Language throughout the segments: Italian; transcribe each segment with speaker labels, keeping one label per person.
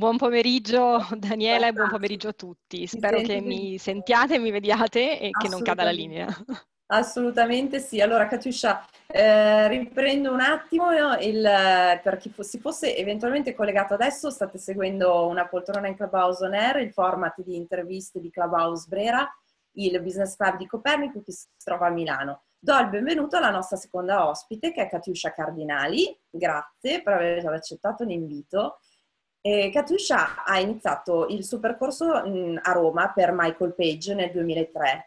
Speaker 1: Buon pomeriggio Daniela e buon esatto. pomeriggio a tutti. Spero mi che mi sentiate, mi vediate e che non cada la linea. Assolutamente sì. Allora, Katiuscia,
Speaker 2: eh, riprendo un attimo il, per chi si fosse eventualmente collegato adesso, state seguendo una poltrona in Clubhouse On Air, il format di interviste di Clubhouse Brera, il business club di Copernico che si trova a Milano. Do il benvenuto alla nostra seconda ospite che è Katiuscia Cardinali. Grazie per aver accettato l'invito. Eh, Katusha ha iniziato il suo percorso mm, a Roma per Michael Page nel 2003,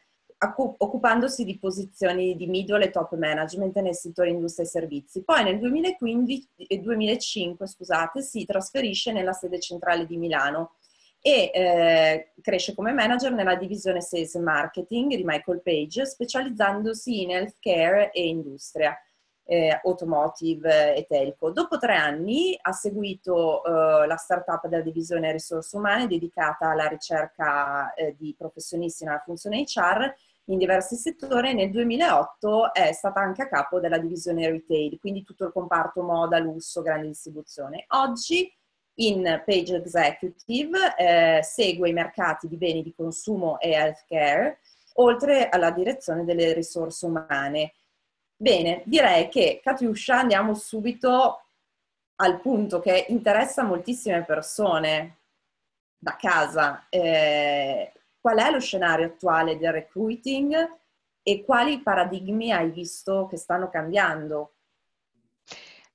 Speaker 2: occupandosi di posizioni di middle e top management nel settore industria e servizi. Poi nel 2015, 2005 eh, scusate, si trasferisce nella sede centrale di Milano e eh, cresce come manager nella divisione sales marketing di Michael Page, specializzandosi in healthcare e industria eh, automotive eh, e telco. Dopo tre anni ha seguito eh, la startup della divisione risorse umane dedicata alla ricerca eh, di professionisti nella funzione HR in diversi settori e nel 2008 è stata anche a capo della divisione retail, quindi tutto il comparto moda, lusso, grande distribuzione. Oggi in Page Executive eh, segue i mercati di beni di consumo e healthcare, oltre alla direzione delle risorse umane. Bene, direi che Katiuscia andiamo subito al punto che interessa moltissime persone da casa. Eh, qual è lo scenario attuale del recruiting e quali paradigmi hai visto che stanno cambiando?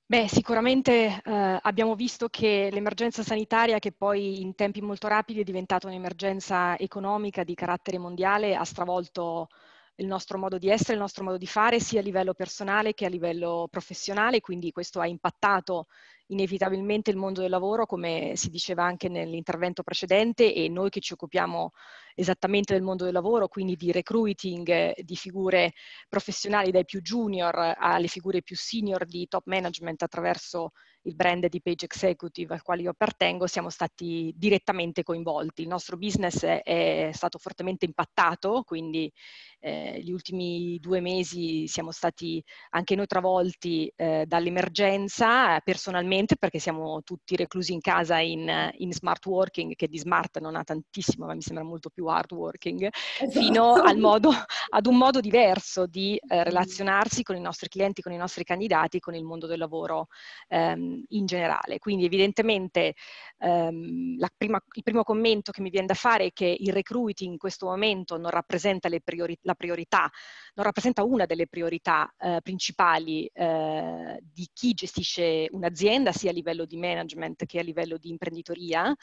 Speaker 1: Beh, sicuramente eh, abbiamo visto che l'emergenza sanitaria, che poi in tempi molto rapidi è diventata un'emergenza economica di carattere mondiale, ha stravolto eh, il nostro modo di essere, il nostro modo di fare sia a livello personale che a livello professionale, quindi questo ha impattato inevitabilmente il mondo del lavoro, come si diceva anche nell'intervento precedente, e noi che ci occupiamo esattamente del mondo del lavoro, quindi di recruiting eh, di figure professionali dai più junior alle figure più senior di top management attraverso il brand di Page Executive al quale io appartengo, siamo stati direttamente coinvolti. Il nostro business è stato fortemente impattato, quindi eh, gli ultimi due mesi siamo stati anche noi travolti eh, dall'emergenza eh, personalmente perché siamo tutti reclusi in casa in, in, smart working, che di smart non ha tantissimo, ma mi sembra molto più hard working, esatto. fino al modo, ad un modo diverso di eh, mm. relazionarsi con i nostri clienti, con i nostri candidati, con il mondo del lavoro. Ehm, in generale. Quindi evidentemente ehm, prima, il primo commento che mi viene da fare è che il recruiting in questo momento non rappresenta priori, la priorità, non rappresenta una delle priorità eh, principali eh, di chi gestisce un'azienda, sia a livello di management che a livello di imprenditoria,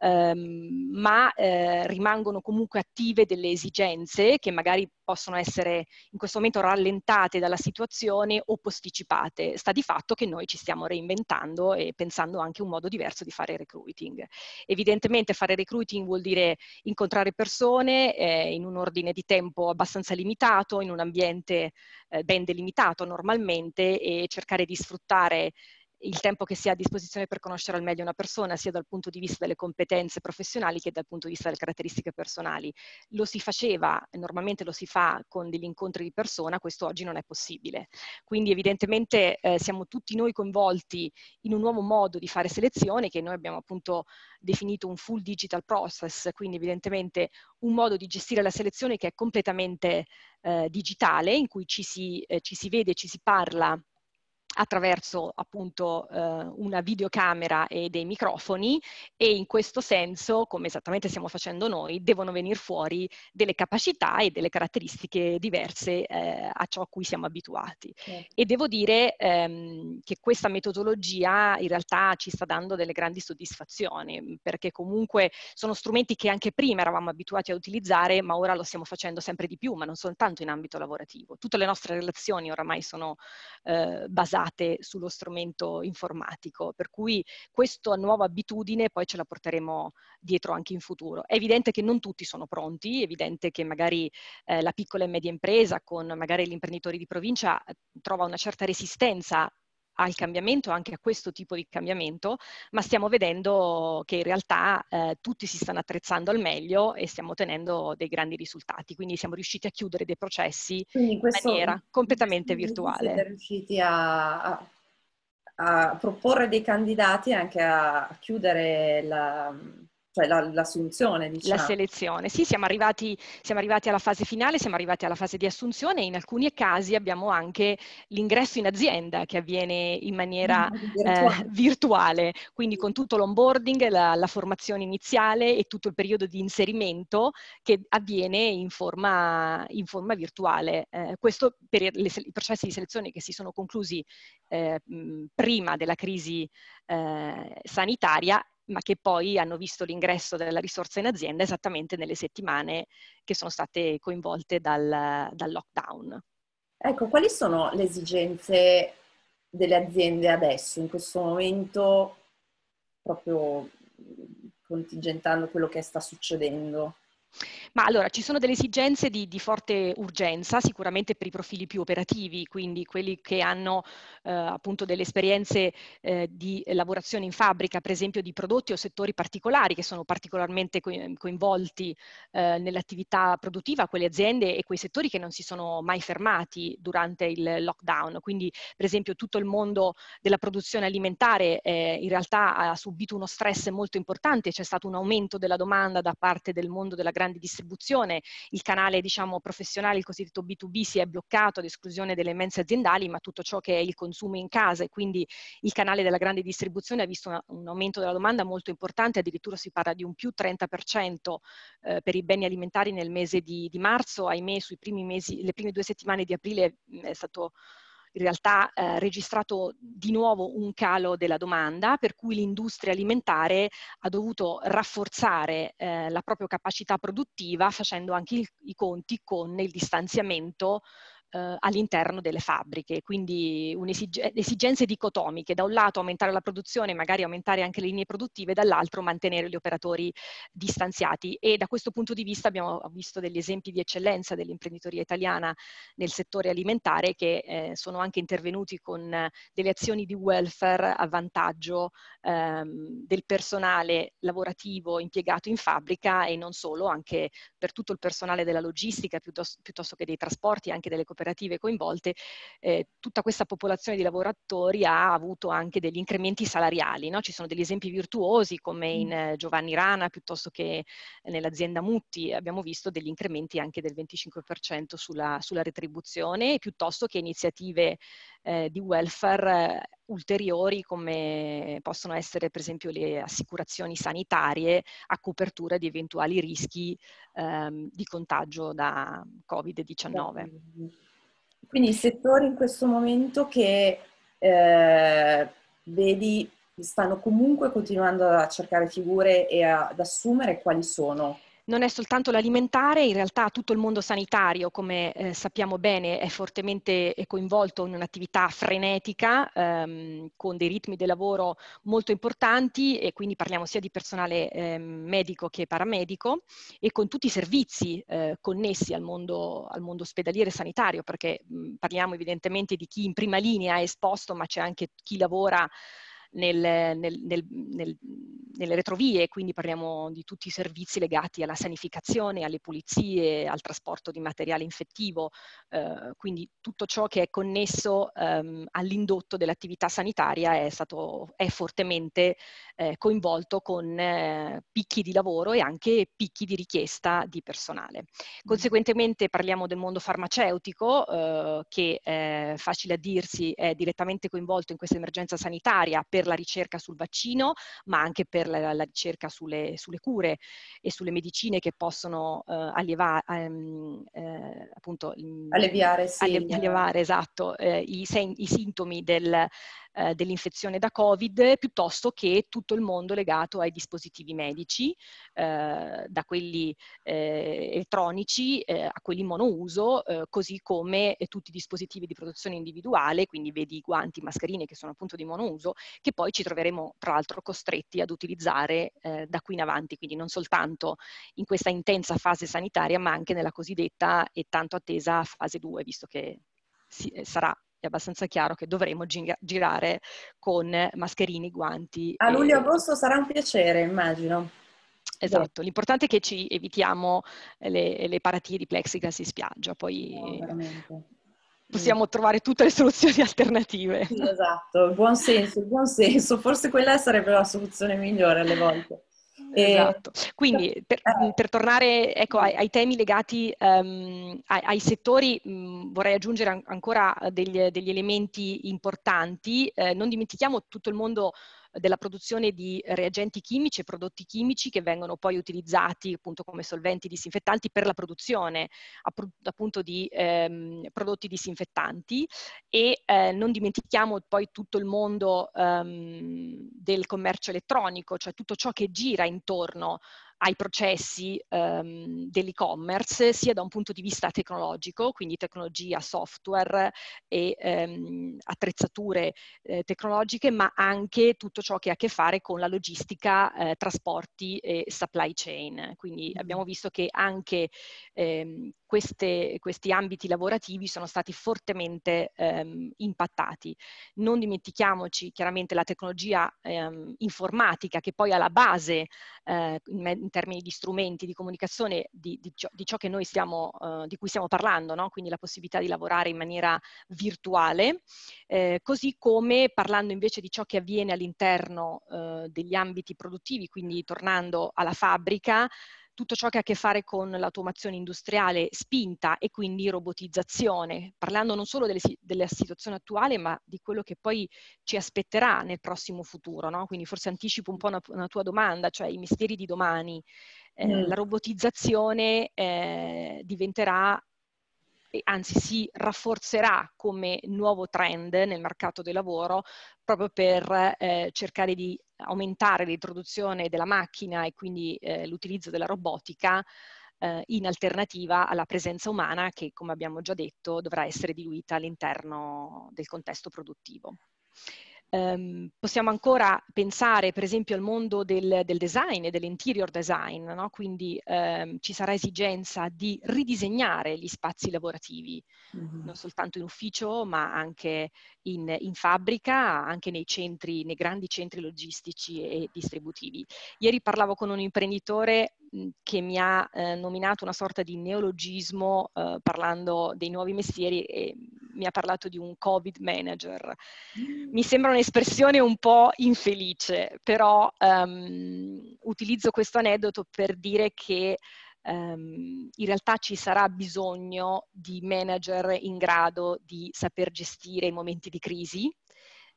Speaker 1: ehm, ma eh, rimangono comunque attive delle esigenze che magari possono essere in questo momento rallentate dalla situazione o posticipate. Sta di fatto che noi ci stiamo reinventando e pensando anche un modo diverso di fare recruiting. Evidentemente fare recruiting vuol dire incontrare persone eh, in un ordine di tempo abbastanza limitato, in un ambiente eh, ben delimitato normalmente e cercare di sfruttare il tempo che si ha a disposizione per conoscere al meglio una persona, sia dal punto di vista delle competenze professionali che dal punto di vista delle caratteristiche personali. Lo si faceva, normalmente lo si fa con degli incontri di persona, questo oggi non è possibile. Quindi evidentemente eh, siamo tutti noi coinvolti in un nuovo modo di fare selezione che noi abbiamo appunto definito un full digital process, quindi evidentemente un modo di gestire la selezione che è completamente eh, digitale, in cui ci si, eh, ci si vede, ci si parla attraverso appunto eh, una videocamera e dei microfoni e in questo senso, come esattamente stiamo facendo noi, devono venire fuori delle capacità e delle caratteristiche diverse eh, a ciò a cui siamo abituati. Okay. Certo. E devo dire ehm, che questa metodologia in realtà ci sta dando delle grandi soddisfazioni, perché comunque sono strumenti che anche prima eravamo abituati a utilizzare, ma ora lo stiamo facendo sempre di più, ma non soltanto in ambito lavorativo. Tutte le nostre relazioni oramai sono eh, basate applicate sullo strumento informatico, per cui questa nuova abitudine poi ce la porteremo dietro anche in futuro. È evidente che non tutti sono pronti, è evidente che magari eh, la piccola e media impresa con magari gli imprenditori di provincia eh, trova una certa resistenza al cambiamento, anche a questo tipo di cambiamento, ma stiamo vedendo che in realtà eh, tutti si stanno attrezzando al meglio e stiamo ottenendo dei grandi risultati, quindi siamo riusciti a chiudere dei processi in maniera completamente virtuale. Siamo riusciti a, a, a, proporre dei candidati anche a, a chiudere la cioè la, l'assunzione, diciamo. La selezione, sì, siamo arrivati, siamo arrivati, alla fase finale, siamo arrivati alla fase di assunzione e in alcuni casi abbiamo anche l'ingresso in azienda che avviene in maniera ah, eh, virtuale. Eh, virtuale, quindi con tutto l'onboarding, la, la formazione iniziale e tutto il periodo di inserimento che avviene in forma, in forma virtuale. Eh, questo per le, i processi di selezione che si sono conclusi eh, prima della crisi eh, sanitaria ma che poi hanno visto l'ingresso della risorsa in azienda esattamente nelle settimane che sono state coinvolte dal, dal lockdown.
Speaker 2: Ecco, quali sono le esigenze delle aziende adesso, in questo momento, proprio contingentando quello che sta succedendo?
Speaker 1: Ma allora ci sono delle esigenze di, di forte urgenza, sicuramente per i profili più operativi, quindi quelli che hanno eh, appunto delle esperienze eh, di lavorazione in fabbrica, per esempio di prodotti o settori particolari che sono particolarmente coinvolti eh, nell'attività produttiva, quelle aziende e quei settori che non si sono mai fermati durante il lockdown. Quindi per esempio tutto il mondo della produzione alimentare eh, in realtà ha subito uno stress molto importante, c'è stato un aumento della domanda da parte del mondo della grande distribuzione distribuzione, il canale diciamo, professionale, il cosiddetto B2B, si è bloccato ad esclusione delle mense aziendali, ma tutto ciò che è il consumo in casa e quindi il canale della grande distribuzione ha visto una, un aumento della domanda molto importante, addirittura si parla di un più 30% eh, per i beni alimentari nel mese di, di marzo, ahimè sui primi mesi, le prime due settimane di aprile mm, è stato in realtà eh, registrato di nuovo un calo della domanda, per cui l'industria alimentare ha dovuto rafforzare eh, la propria capacità produttiva facendo anche il, i conti con il distanziamento eh, all'interno delle fabbriche, quindi un'esigenze esigenze dicotomiche, da un lato aumentare la produzione, magari aumentare anche le linee produttive, dall'altro mantenere gli operatori distanziati e da questo punto di vista abbiamo visto degli esempi di eccellenza dell'imprenditoria italiana nel settore alimentare che eh, sono anche intervenuti con delle azioni di welfare a vantaggio ehm, del personale lavorativo impiegato in fabbrica e non solo, anche per tutto il personale della logistica piuttosto, piuttosto che dei trasporti, anche delle cooperative cooperative coinvolte, eh, tutta questa popolazione di lavoratori ha avuto anche degli incrementi salariali. No? Ci sono degli esempi virtuosi come mm. in eh, Giovanni Rana piuttosto che nell'azienda Mutti, abbiamo visto degli incrementi anche del 25% sulla, sulla retribuzione, piuttosto che iniziative eh, di welfare eh, ulteriori come possono essere per esempio le assicurazioni sanitarie a copertura di eventuali rischi ehm, di contagio da Covid-19.
Speaker 2: Quindi settori in questo momento che eh, vedi stanno comunque continuando a cercare figure e ad assumere quali sono?
Speaker 1: non è soltanto l'alimentare, in realtà tutto il mondo sanitario, come eh, sappiamo bene, è fortemente eh, coinvolto in un'attività frenetica ehm, con dei ritmi di lavoro molto importanti e quindi parliamo sia di personale eh, medico che paramedico e con tutti i servizi eh, connessi al mondo, al mondo ospedaliere sanitario, perché mh, parliamo evidentemente di chi in prima linea è esposto, ma c'è anche chi lavora nel, nel, nel, nelle retrovie, quindi parliamo di tutti i servizi legati alla sanificazione, alle pulizie, al trasporto di materiale infettivo, eh, quindi tutto ciò che è connesso ehm, all'indotto dell'attività sanitaria è, stato, è fortemente eh, coinvolto con eh, picchi di lavoro e anche picchi di richiesta di personale. Mm. Conseguentemente parliamo del mondo farmaceutico eh, che è eh, facile a dirsi è direttamente coinvolto in questa emergenza sanitaria per la ricerca sul vaccino, ma anche per la, la ricerca sulle, sulle, cure e sulle medicine che possono eh, allevare, ehm, eh, appunto, mm, alleviare, sì, alle, eh. allevare, esatto, eh, i, sen, i, sintomi del, eh, dell'infezione da Covid, piuttosto che tutto il mondo legato ai dispositivi medici, eh, da quelli elettronici a quelli monouso, così come tutti i dispositivi di protezione individuale, quindi vedi i guanti, mascherine che sono appunto di monouso, che che poi ci troveremo tra l'altro costretti ad utilizzare eh, da qui in avanti, quindi non soltanto in questa intensa fase sanitaria, ma anche nella cosiddetta e tanto attesa fase 2, visto che si, eh, sarà è abbastanza chiaro che dovremo gi- girare con mascherine, guanti. A luglio-agosto e... sarà un piacere, immagino. Esatto, l'importante è che ci evitiamo eh, le, le paratie di plexiglass in spiaggia, poi no, possiamo mm. trovare tutte le soluzioni alternative. esatto, buon senso, buon senso. Forse quella sarebbe la soluzione
Speaker 2: migliore alle volte.
Speaker 1: Esatto, quindi per, eh. per tornare ecco, ai, ai, temi legati um, ai, ai, settori mh, vorrei aggiungere an- ancora eh, degli, degli, elementi importanti, eh, non dimentichiamo tutto il mondo della produzione di reagenti chimici e prodotti chimici che vengono poi utilizzati appunto come solventi disinfettanti per la produzione appunto di ehm, prodotti disinfettanti e eh, non dimentichiamo poi tutto il mondo ehm, del commercio elettronico, cioè tutto ciò che gira intorno ai processi um, dell'e-commerce sia da un punto di vista tecnologico, quindi tecnologia, software e um, attrezzature eh, tecnologiche, ma anche tutto ciò che ha a che fare con la logistica, eh, trasporti e supply chain. Quindi mm-hmm. abbiamo visto che anche ehm, queste, questi ambiti lavorativi sono stati fortemente ehm, impattati. Non dimentichiamoci chiaramente la tecnologia ehm, informatica che poi è alla base eh, in, termini di strumenti di comunicazione di, di, ciò, di ciò, che noi stiamo, eh, di cui stiamo parlando, no? quindi la possibilità di lavorare in maniera virtuale, eh, così come parlando invece di ciò che avviene all'interno eh, degli ambiti produttivi, quindi tornando alla fabbrica, tutto ciò che ha a che fare con l'automazione industriale spinta e quindi robotizzazione, parlando non solo delle, della situazione attuale, ma di quello che poi ci aspetterà nel prossimo futuro. No? Quindi forse anticipo un po' una, una, tua domanda, cioè i misteri di domani. Eh, mm. La robotizzazione eh, diventerà anzi si rafforzerà come nuovo trend nel mercato del lavoro proprio per eh, cercare di aumentare l'introduzione della macchina e quindi eh, l'utilizzo della robotica eh, in alternativa alla presenza umana che, come abbiamo già detto, dovrà essere diluita all'interno del contesto produttivo. Um, possiamo ancora pensare per esempio al mondo del, del design e dell'interior design, no? quindi um, ci sarà esigenza di ridisegnare gli spazi lavorativi, mm-hmm. non soltanto in ufficio ma anche in, in fabbrica, anche nei, centri, nei grandi centri logistici e distributivi. Ieri parlavo con un imprenditore mm, che mi ha eh, nominato una sorta di neologismo eh, parlando dei nuovi mestieri e mi ha parlato di un Covid manager. Mi mm. sembra un'espressione un po' infelice, però um, utilizzo questo aneddoto per dire che um, in realtà ci sarà bisogno di manager in grado di saper gestire i momenti di crisi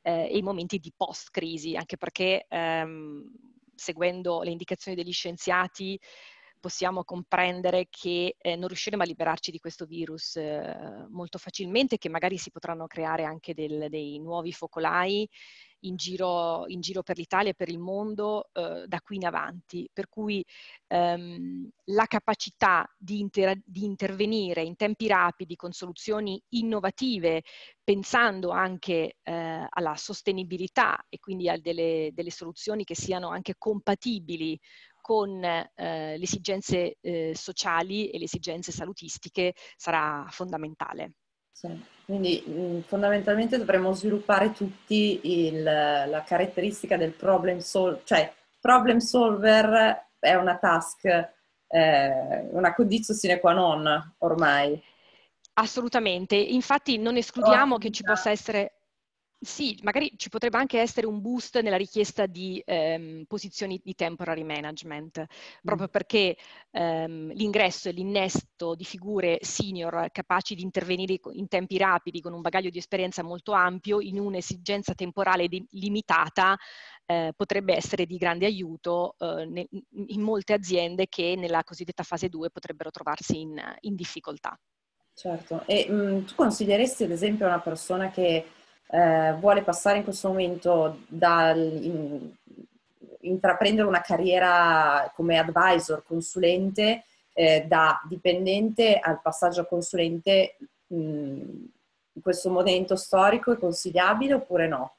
Speaker 1: eh, e i momenti di post-crisi, anche perché um, seguendo le indicazioni degli scienziati possiamo comprendere che eh, non riusciremo a liberarci di questo virus eh, molto facilmente, che magari si potranno creare anche del, dei nuovi focolai in giro, in giro, per l'Italia e per il mondo eh, da qui in avanti. Per cui ehm, la capacità di, inter- di intervenire in tempi rapidi con soluzioni innovative pensando anche eh, alla sostenibilità e quindi a delle, delle, soluzioni che siano anche compatibili con eh, le esigenze eh, sociali e le esigenze salutistiche sarà fondamentale. Sì.
Speaker 2: Quindi mm, fondamentalmente dovremmo sviluppare tutti il, la caratteristica del problem solver, cioè problem solver è una task, eh, una condizione sine qua
Speaker 1: non ormai. Assolutamente, infatti non escludiamo oh, che ci possa essere sì, magari ci potrebbe anche essere un boost nella richiesta di ehm, posizioni di temporary management, proprio mm. perché ehm, l'ingresso e l'innesto di figure senior capaci di intervenire in tempi rapidi, con un bagaglio di esperienza molto ampio, in un'esigenza temporale di- limitata, eh, potrebbe essere di grande aiuto eh, ne- in molte aziende che nella cosiddetta fase 2 potrebbero trovarsi in, in difficoltà.
Speaker 2: Certo, e mh, mm, tu consiglieresti ad esempio una persona che eh, vuole passare in questo momento dal in, intraprendere una carriera come advisor, consulente, eh, da dipendente al passaggio a consulente, mh, mm, in questo momento storico è consigliabile oppure no?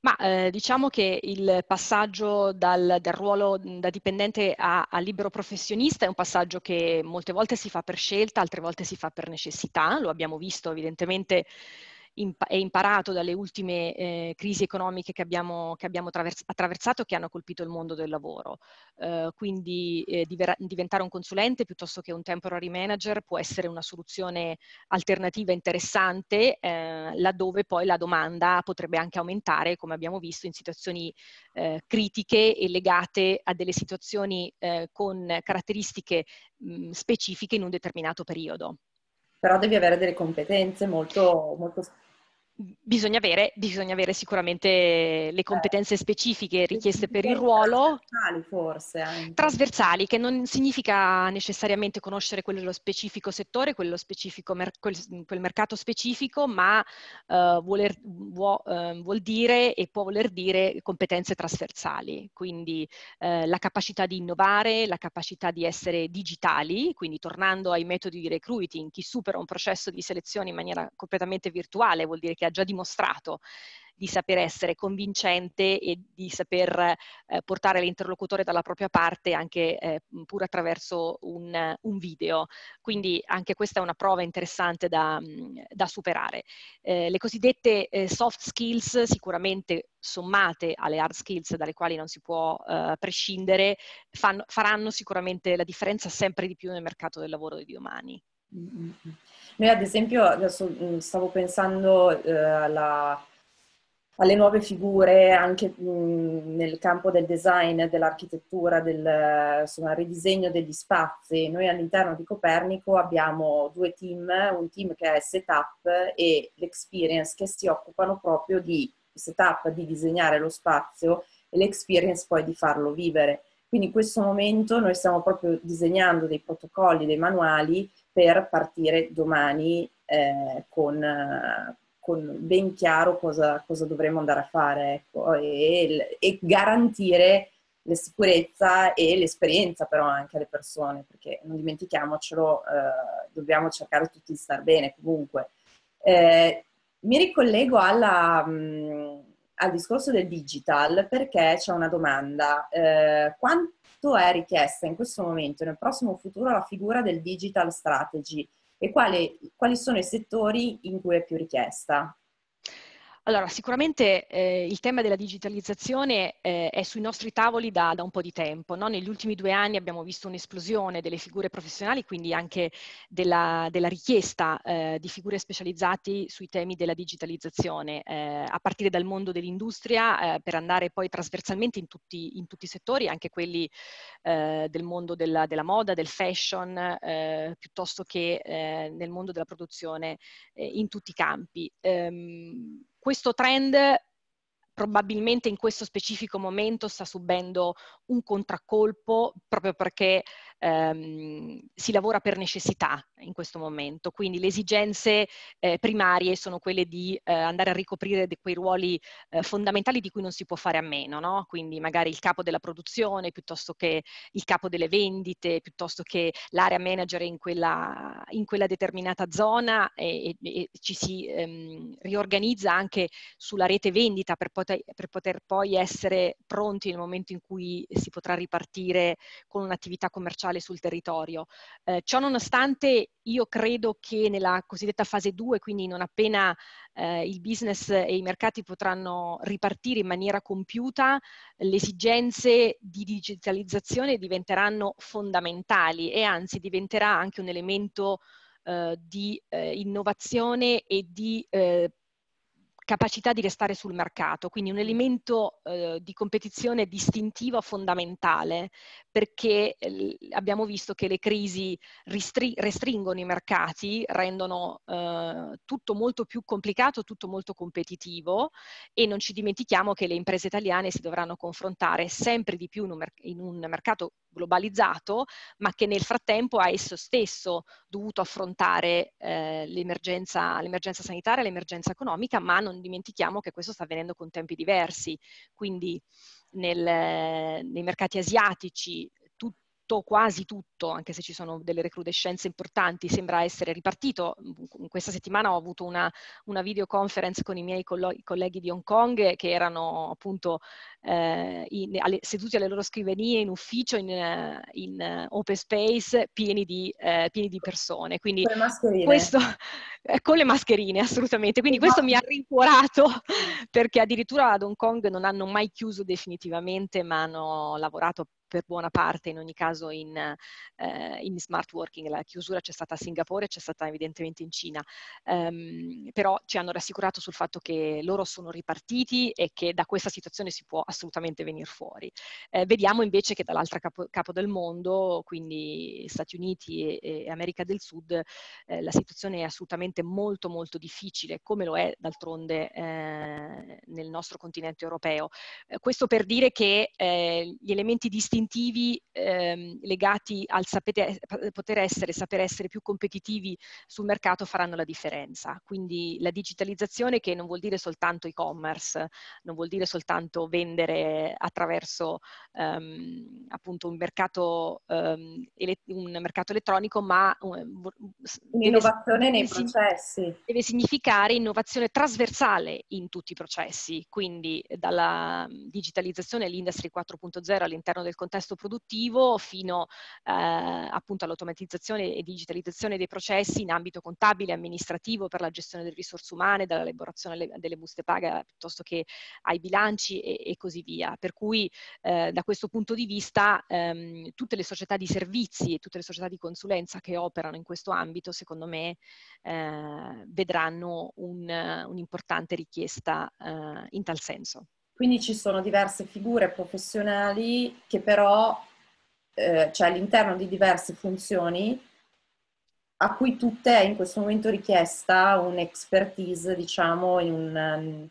Speaker 1: Ma eh, diciamo che il passaggio dal, dal ruolo mm, da dipendente a, a, libero professionista è un passaggio che molte volte si fa per scelta, altre volte si fa per necessità, lo abbiamo visto evidentemente è imparato dalle ultime eh, crisi economiche che abbiamo, che abbiamo attraversato che hanno colpito il mondo del lavoro. Eh, quindi eh, diver- diventare un consulente piuttosto che un temporary manager può essere una soluzione alternativa interessante, eh, laddove poi la domanda potrebbe anche aumentare, come abbiamo visto, in situazioni eh, critiche e legate a delle situazioni eh, con caratteristiche mh, specifiche in un determinato periodo però devi avere delle competenze molto, molto Bisogna avere, bisogna avere, sicuramente le competenze specifiche richieste per il ruolo. Trasversali forse. Anche. Trasversali, che non significa necessariamente conoscere quello specifico settore, quello specifico mer- quel, quel, mercato specifico, ma uh, voler, vuo, uh, vuol dire e può voler dire competenze trasversali, quindi uh, la capacità di innovare, la capacità di essere digitali, quindi tornando ai metodi di recruiting, chi supera un processo di selezione in maniera completamente virtuale vuol dire che ha già dimostrato di saper essere convincente e di saper eh, portare l'interlocutore dalla propria parte anche eh, pur attraverso un, un, video. Quindi anche questa è una prova interessante da, da superare. Eh, le cosiddette eh, soft skills sicuramente sommate alle hard skills dalle quali non si può eh, prescindere fanno, faranno sicuramente la differenza sempre di più nel mercato del lavoro di domani.
Speaker 2: Noi ad esempio adesso mm, stavo pensando eh, alla, alle nuove figure anche mh, mm, nel campo del design, dell'architettura, del insomma, ridisegno degli spazi. Noi all'interno di Copernico abbiamo due team, un team che è setup e l'experience che si occupano proprio di setup, di disegnare lo spazio e l'experience poi di farlo vivere. Quindi in questo momento noi stiamo proprio disegnando dei protocolli, dei manuali per partire domani eh, con, con, ben chiaro cosa, cosa, dovremo andare a fare ecco, e, e garantire la sicurezza e l'esperienza però anche alle persone, perché non dimentichiamocelo, eh, dobbiamo cercare tutti di star bene comunque. Eh, mi ricollego alla, mh, mm, al discorso del digital perché c'è una domanda. Eh, quanto è richiesta in questo momento, nel prossimo futuro, la figura del digital strategy e quali, quali sono i settori in cui è più richiesta?
Speaker 1: Allora, sicuramente eh, il tema della digitalizzazione eh, è sui nostri tavoli da, da un po' di tempo. No? Negli ultimi due anni abbiamo visto un'esplosione delle figure professionali, quindi anche della, della richiesta eh, di figure specializzate sui temi della digitalizzazione, eh, a partire dal mondo dell'industria, eh, per andare poi trasversalmente in tutti, in tutti i settori, anche quelli eh, del mondo della, della, moda, del fashion, piuttosto che nel mondo della produzione, in tutti i campi. Um, questo trend probabilmente in questo specifico momento sta subendo un contraccolpo proprio perché ehm, si lavora per necessità in questo momento, quindi le esigenze eh, primarie sono quelle di eh, andare a ricoprire quei ruoli eh, fondamentali di cui non si può fare a meno, no? quindi magari il capo della produzione piuttosto che il capo delle vendite, piuttosto che l'area manager in quella, in quella determinata zona e, e, e ci si ehm, riorganizza anche sulla rete vendita per poter, per poter poi essere pronti nel momento in cui si potrà ripartire con un'attività commerciale sociale sul territorio. Eh, ciò nonostante io credo che nella cosiddetta fase 2, quindi non appena eh, il business e i mercati potranno ripartire in maniera compiuta, le esigenze di digitalizzazione diventeranno fondamentali e anzi diventerà anche un elemento eh, di eh, innovazione e di eh, capacità di restare sul mercato, quindi un elemento eh, di competizione distintivo fondamentale, perché eh, abbiamo visto che le crisi restri- restringono i mercati, rendono eh, tutto molto più complicato, tutto molto competitivo e non ci dimentichiamo che le imprese italiane si dovranno confrontare sempre di più in un, mer- in un mercato globalizzato, ma che nel frattempo ha esso stesso dovuto affrontare eh, l'emergenza, l'emergenza sanitaria, l'emergenza economica, ma non dimentichiamo che questo sta avvenendo con tempi diversi. Quindi nel, nei mercati asiatici tutto, quasi tutto, anche se ci sono delle recrudescenze importanti, sembra essere ripartito. Questa settimana ho avuto una, una videoconference con i miei collo- colleghi di Hong Kong che erano appunto eh, in, alle, seduti alle loro scrivanie in ufficio, in, in open space, pieni di, eh, pieni di persone. Quindi con le mascherine. Questo, eh, con le mascherine, assolutamente. Quindi questo mi ha rincuorato perché addirittura ad Hong Kong non hanno mai chiuso definitivamente, ma hanno lavorato per buona parte in ogni caso in, eh, in, smart working. La chiusura c'è stata a Singapore, c'è stata evidentemente in Cina, um, però ci hanno rassicurato sul fatto che loro sono ripartiti e che da questa situazione si può assolutamente venire fuori. Eh, vediamo invece che dall'altra capo, capo, del mondo, quindi Stati Uniti e, e America del Sud, eh, la situazione è assolutamente molto molto difficile, come lo è d'altronde eh, nel nostro continente europeo. Eh, questo per dire che eh, gli elementi distinti distintivi ehm, legati al sapete, eh, poter essere, saper essere più competitivi sul mercato faranno la differenza. Quindi la digitalizzazione che non vuol dire soltanto e-commerce, non vuol dire soltanto vendere attraverso ehm, appunto un mercato, ehm, ele- un mercato elettronico, ma um, un'innovazione deve, nei deve processi. Deve significare innovazione trasversale in tutti i processi, quindi dalla digitalizzazione all'industry 4.0 all'interno del contesto contesto produttivo fino eh, appunto all'automatizzazione e digitalizzazione dei processi in ambito contabile e amministrativo per la gestione delle risorse umane, dall'elaborazione delle buste paga piuttosto che ai bilanci e, e così via. Per cui eh, da questo punto di vista ehm, tutte le società di servizi e tutte le società di consulenza che operano in questo ambito, secondo me, eh, vedranno un, un'importante richiesta eh, in tal senso.
Speaker 2: Quindi ci sono diverse figure professionali che però, eh, cioè all'interno di diverse funzioni, a cui tutte è in questo momento richiesta un'expertise, diciamo, in un, um,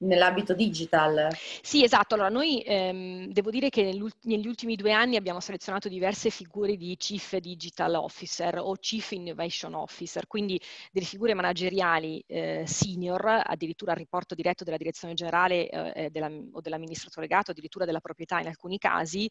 Speaker 2: nell'ambito digital.
Speaker 1: Sì, esatto. Allora, noi ehm, devo dire che negli ultimi due anni abbiamo selezionato diverse figure di Chief Digital Officer o Chief Innovation Officer, quindi delle figure manageriali eh, senior, addirittura al riporto diretto della direzione generale eh, eh della, o dell'amministratore legato, addirittura della proprietà in alcuni casi,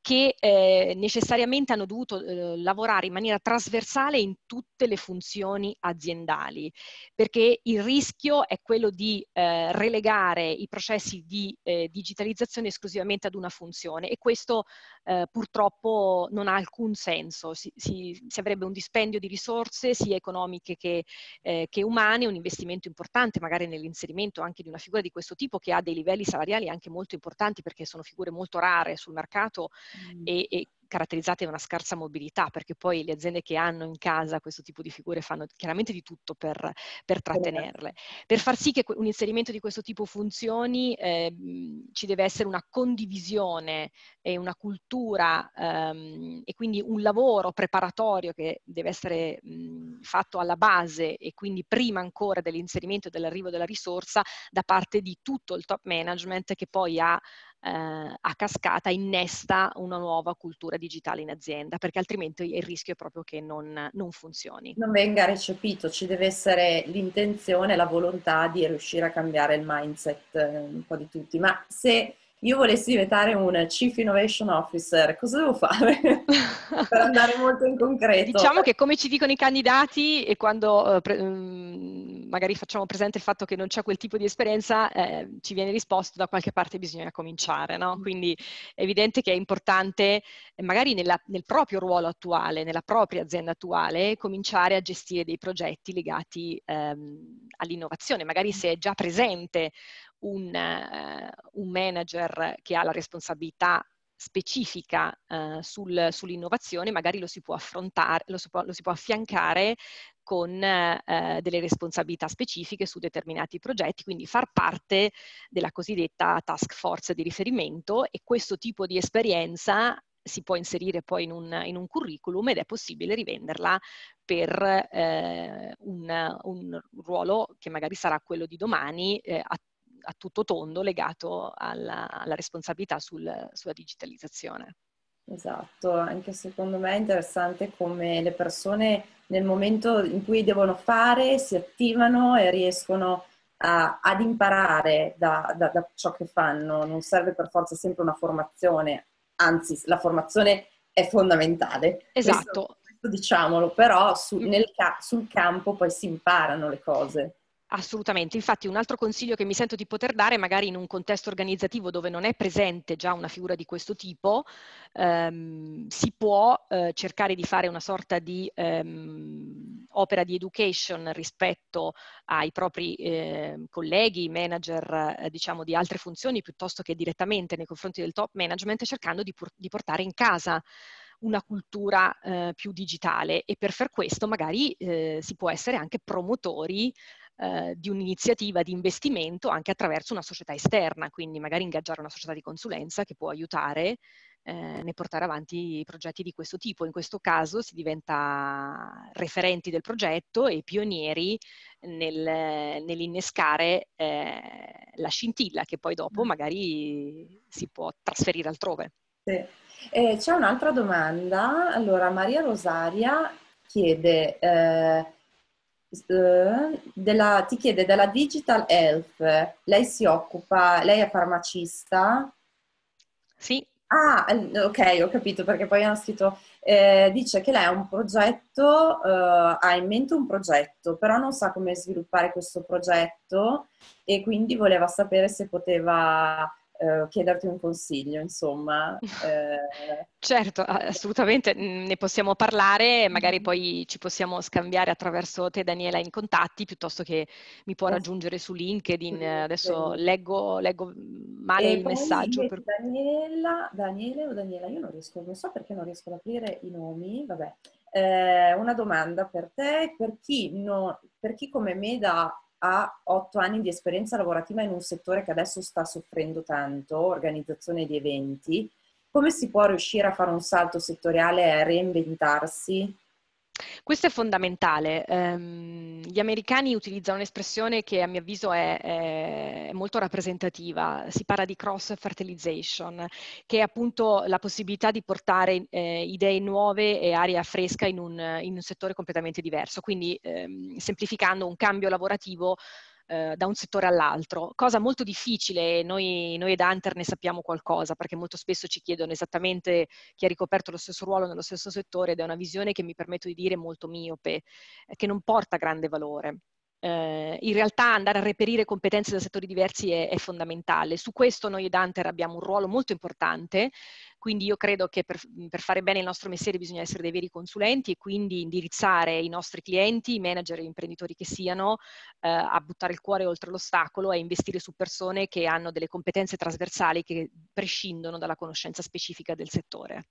Speaker 1: che eh, necessariamente hanno dovuto eh, lavorare in maniera trasversale in tutte le funzioni aziendali, perché il rischio è quello di eh, relegare relegare i processi di eh, digitalizzazione esclusivamente ad una funzione e questo eh, purtroppo non ha alcun senso, si, si, si, avrebbe un dispendio di risorse sia economiche che, eh, che umane, un investimento importante magari nell'inserimento anche di una figura di questo tipo che ha dei livelli salariali anche molto importanti perché sono figure molto rare sul mercato mm. e, e caratterizzate da una scarsa mobilità, perché poi le aziende che hanno in casa questo tipo di figure fanno chiaramente di tutto per, per certo. trattenerle. Per far sì che un inserimento di questo tipo funzioni, eh, ci deve essere una condivisione e una cultura ehm, e quindi un lavoro preparatorio che deve essere mh, mhmm, fatto alla base e quindi prima ancora dell'inserimento e dell'arrivo della risorsa da parte di tutto il top management che poi ha eh, a cascata innesta una nuova cultura digitale in azienda, perché altrimenti il rischio è proprio che non, non funzioni. Non venga
Speaker 2: recepito, ci deve essere l'intenzione, la volontà di riuscire a cambiare il mindset eh, un po' di tutti. Ma se io volessi diventare un Chief Innovation Officer, cosa devo fare
Speaker 1: per andare
Speaker 2: molto in concreto? Diciamo che
Speaker 1: come ci dicono i candidati, e eh, quando eh, pre- mm, magari facciamo presente il fatto che non c'è quel tipo di esperienza, eh, ci viene risposto da qualche parte bisogna cominciare, no? Mm. Quindi è evidente che è importante, eh, magari nella, nel proprio ruolo attuale, nella propria azienda attuale, cominciare a gestire dei progetti legati ehm, all'innovazione. Magari mm. se è già presente un, uh, un manager che ha la responsabilità specifica eh, sul, sull'innovazione, magari lo si può affrontare, lo si può, lo si può affiancare con eh, delle responsabilità specifiche su determinati progetti, quindi far parte della cosiddetta task force di riferimento e questo tipo di esperienza si può inserire poi in un, in un curriculum ed è possibile rivenderla per eh, un, un, ruolo che magari sarà quello di domani eh, a tutto tondo legato alla, alla responsabilità sul, sulla digitalizzazione. Esatto,
Speaker 2: anche secondo me è interessante come le persone nel momento in cui devono fare si attivano e riescono a, ad imparare da, da, da ciò che fanno. Non serve per forza sempre una formazione, anzi la formazione è fondamentale. Esatto. Questo, questo diciamolo,
Speaker 1: però su, mm. nel, sul campo poi si imparano le cose. Assolutamente, infatti un altro consiglio che mi sento di poter dare, magari in un contesto organizzativo dove non è presente già una figura di questo tipo, ehm, si può eh, cercare di fare una sorta di ehm, opera di education rispetto ai propri eh, colleghi, manager eh, diciamo di altre funzioni, piuttosto che direttamente nei confronti del top management, cercando di, di portare in casa una cultura eh, più digitale e per far questo magari eh, si può essere anche promotori eh, di un'iniziativa di investimento anche attraverso una società esterna, quindi magari ingaggiare una società di consulenza che può aiutare eh, né portare avanti progetti di questo tipo. In questo caso si diventa referenti del progetto e pionieri nel, nell'innescare eh, la scintilla che poi dopo mm. magari si può trasferire altrove.
Speaker 2: Sì. Eh, c'è un'altra domanda. Allora, Maria Rosaria chiede eh, eh, della, ti chiede della digital health, lei si occupa, lei è farmacista? Sì. Ah, ok, ho capito perché poi hanno scritto, eh, dice che lei ha un progetto, eh, ha in mente un progetto, però non sa come sviluppare questo progetto e quindi voleva sapere se poteva eh, chiederti un consiglio, insomma.
Speaker 1: Eh. Certo, assolutamente mm, ne possiamo parlare, magari mm-hmm. poi ci possiamo scambiare attraverso te Daniela in contatti, piuttosto che mi può raggiungere su LinkedIn, adesso leggo, leggo male e il messaggio.
Speaker 2: Per... Daniela, Daniele o Daniela, io non riesco, non so perché non riesco ad aprire i nomi, vabbè. Eh, una domanda per te, per chi, no, per chi come me da ha otto anni di esperienza lavorativa in un settore che adesso sta soffrendo tanto, organizzazione di eventi, come si può riuscire a fare un salto settoriale e a reinventarsi
Speaker 1: questo è fondamentale. Um, gli americani utilizzano un'espressione che a mio avviso è, è, molto rappresentativa, si parla di cross fertilization, che è appunto la possibilità di portare eh, idee nuove e aria fresca in un, in un settore completamente diverso. Quindi ehm, semplificando un cambio lavorativo eh, da un settore all'altro, cosa molto difficile, noi, noi ed Hunter ne sappiamo qualcosa perché molto spesso ci chiedono esattamente chi ha ricoperto lo stesso ruolo nello stesso settore ed è una visione che mi permetto di dire molto miope, eh, che non porta grande valore eh, in realtà andare a reperire competenze da settori diversi è, è fondamentale. Su questo noi ad Hunter abbiamo un ruolo molto importante, quindi io credo che per, per, fare bene il nostro mestiere bisogna essere dei veri consulenti e quindi indirizzare i nostri clienti, i manager e imprenditori che siano, eh, a buttare il cuore oltre l'ostacolo, e a investire su persone che hanno delle competenze trasversali che prescindono dalla conoscenza specifica del settore.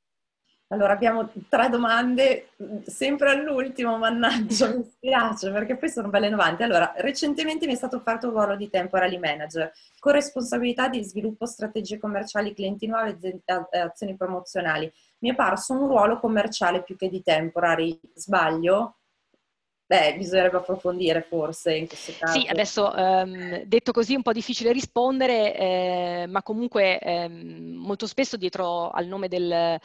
Speaker 2: Allora, abbiamo tre domande, sempre all'ultimo, mannaggia, mi spiace, perché poi sono belle 90. Allora, recentemente mi è stato offerto un ruolo di temporary manager, con responsabilità di sviluppo strategie commerciali, clienti nuovi e eh, azioni promozionali. Mi è parso un ruolo commerciale più che di temporary, sbaglio? Beh, bisognerebbe approfondire forse in questo caso. Sì,
Speaker 1: adesso ehm, detto così è un po' difficile rispondere, eh, ma comunque ehm, molto spesso dietro al nome del, eh,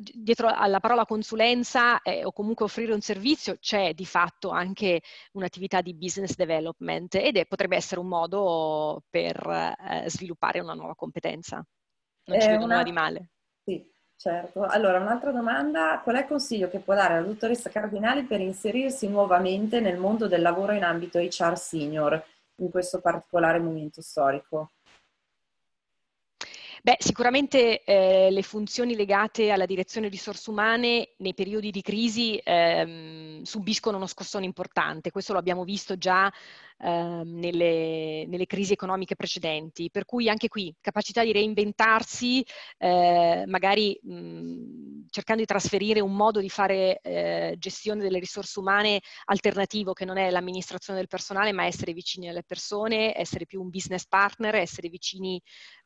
Speaker 1: dietro alla parola consulenza eh, o comunque offrire un servizio c'è di fatto anche un'attività di business development ed è, potrebbe essere un modo per eh, sviluppare una nuova competenza.
Speaker 2: Non ci eh, vedo una... nulla di
Speaker 1: male. Sì.
Speaker 2: Certo, allora un'altra domanda, qual è il consiglio che può dare la dottoressa Cardinali per inserirsi nuovamente nel mondo del lavoro in ambito HR senior in questo particolare momento storico?
Speaker 1: Beh, sicuramente eh, le funzioni legate alla direzione risorse umane nei periodi di crisi ehm, subiscono uno scossone importante, questo lo abbiamo visto già ehm, nelle, nelle, crisi economiche precedenti. Per cui anche qui capacità di reinventarsi, eh, magari mh, cercando di trasferire un modo di fare eh, gestione delle risorse umane alternativo che non è l'amministrazione del personale, ma essere vicini alle persone, essere più un business partner, essere vicini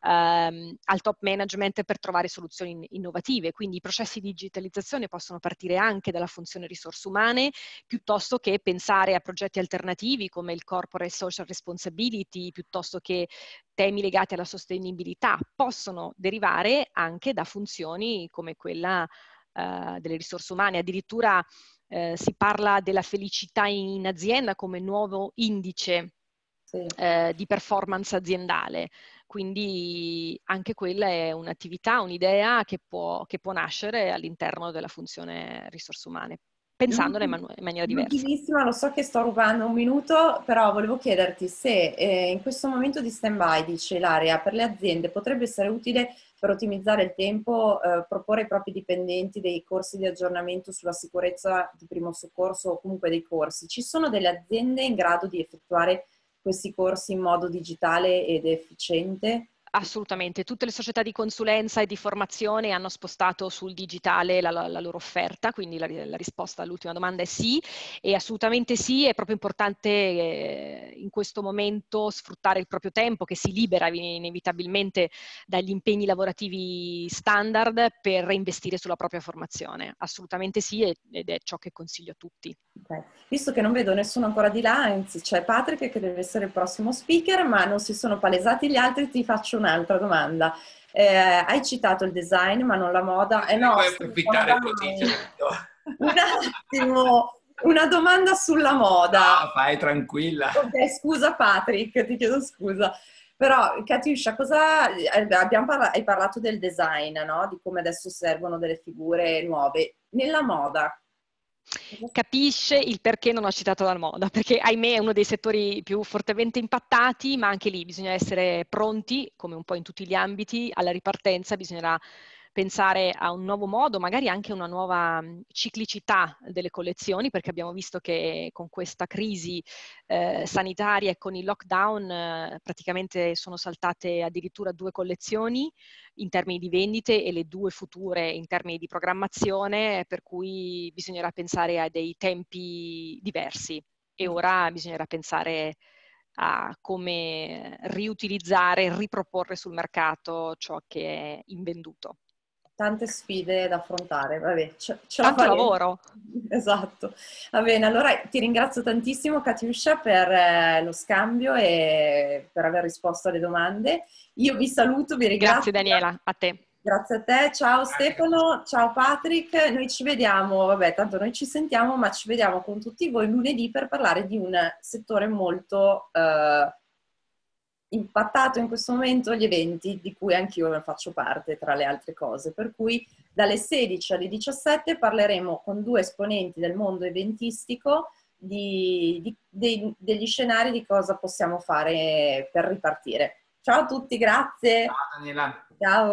Speaker 1: ehm, al top management per trovare soluzioni innovative. Quindi i processi di digitalizzazione possono partire anche dalla funzione risorse umane piuttosto che pensare a progetti alternativi come il core corporate social responsibility piuttosto che temi legati alla sostenibilità possono derivare anche da funzioni come quella eh, delle risorse umane, addirittura eh, si parla della felicità in azienda come nuovo indice sì. eh, di performance aziendale. Quindi anche quella è un'attività, un'idea che può, che può nascere all'interno della funzione risorse umane pensandole in, man- in maniera diversa.
Speaker 2: Benissimo, lo so che sto rubando un minuto, però volevo chiederti se eh, in questo momento di stand-by, dice l'area, per le aziende potrebbe essere utile per ottimizzare il tempo, eh, proporre ai propri dipendenti dei corsi di aggiornamento sulla sicurezza di primo soccorso o comunque dei corsi. Ci sono delle aziende in grado di effettuare questi corsi in
Speaker 1: modo digitale ed efficiente? Assolutamente, tutte le società di consulenza e di formazione hanno spostato sul digitale la, la, la loro offerta, quindi la, la, risposta all'ultima domanda è sì, e assolutamente sì, è proprio importante eh, in questo momento sfruttare il proprio tempo che si libera inevitabilmente dagli impegni lavorativi standard per investire sulla propria formazione. Assolutamente sì ed è ciò che consiglio a tutti. Okay.
Speaker 2: Visto che non vedo nessuno ancora di là, anzi c'è Patrick che deve essere il prossimo speaker, ma non si sono palesati gli altri, ti faccio un'altra domanda. Eh, hai citato il design, ma non la moda. Eh no, puoi approfittare così. Un attimo, una domanda sulla moda. No, fai tranquilla. Okay, scusa Patrick, ti chiedo scusa. Però Katiuscia, cosa... Eh, abbiamo parla... hai parlato del design, no? di come adesso servono delle figure nuove. Nella moda,
Speaker 1: capisce il perché non ho citato la moda, perché ahimè è uno dei settori più fortemente impattati, ma anche lì bisogna essere pronti, come un po' in tutti gli ambiti, alla ripartenza, bisognerà pensare a un nuovo modo, magari anche una nuova ciclicità delle collezioni, perché abbiamo visto che con questa crisi eh, sanitaria e con il lockdown eh, praticamente sono saltate addirittura due collezioni in termini di vendite e le due future in termini di programmazione, per cui bisognerà pensare a dei tempi diversi e ora bisognerà pensare a come riutilizzare, riproporre sul mercato ciò che è invenduto
Speaker 2: tante sfide da affrontare. Vabbè, ce, ce Tanto lavoro. Esatto. Va bene, allora ti ringrazio tantissimo Katiuscia per eh, lo scambio e per aver risposto alle domande. Io vi saluto, vi ringrazio. Grazie Daniela, a te. Grazie a te, ciao Stefano, ciao Patrick, noi ci vediamo, vabbè tanto noi ci sentiamo, ma ci vediamo con tutti voi lunedì per parlare di un settore molto... Eh, impattato in questo momento gli eventi di cui anch'io faccio parte, tra le altre cose. Per cui dalle 16 alle 17 parleremo con due esponenti del mondo eventistico di, di, de, degli scenari di cosa possiamo fare per ripartire. Ciao a tutti, grazie. Ciao Daniela. Ciao.